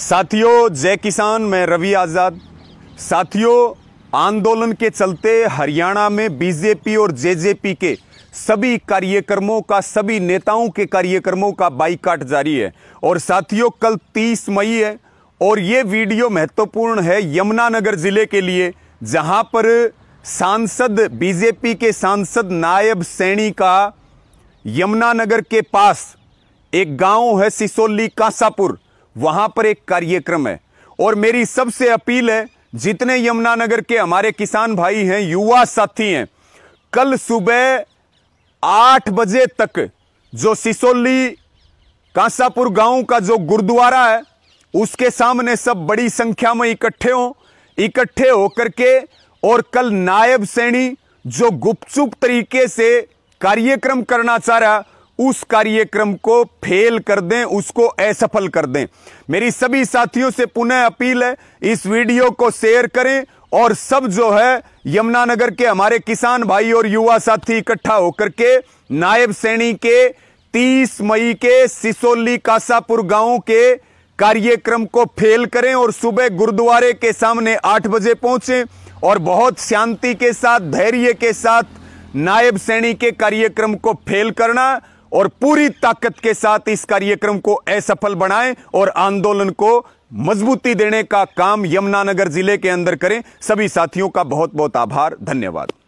साथियों जय किसान मैं रवि आज़ाद साथियों आंदोलन के चलते हरियाणा में बीजेपी और जेजेपी के सभी कार्यक्रमों का सभी नेताओं के कार्यक्रमों का बाइकाट जारी है और साथियों कल 30 मई है और ये वीडियो महत्वपूर्ण है यमुनानगर ज़िले के लिए जहां पर सांसद बीजेपी के सांसद नायब सैनी का यमुनानगर के पास एक गांव है सिसोली कासापुर वहां पर एक कार्यक्रम है और मेरी सबसे अपील है जितने यमुनानगर के हमारे किसान भाई हैं युवा साथी हैं कल सुबह आठ बजे तक जो सिसोली कांसापुर गांव का जो गुरुद्वारा है उसके सामने सब बड़ी संख्या में इकट्ठे हो इकट्ठे होकर के और कल नायब सैनी जो गुपचुप तरीके से कार्यक्रम करना चाह रहा उस कार्यक्रम को फेल कर दें उसको असफल कर दें मेरी सभी साथियों से पुनः अपील है इस वीडियो को शेयर करें और सब जो है यमुनानगर के हमारे किसान भाई और युवा साथी इकट्ठा होकर के नायब सैनी के 30 मई के सिसोली कासापुर गांव के कार्यक्रम को फेल करें और सुबह गुरुद्वारे के सामने आठ बजे पहुंचे और बहुत शांति के साथ धैर्य के साथ नायब सैनी के कार्यक्रम को फेल करना और पूरी ताकत के साथ इस कार्यक्रम को असफल बनाएं और आंदोलन को मजबूती देने का काम यमुनानगर जिले के अंदर करें सभी साथियों का बहुत बहुत आभार धन्यवाद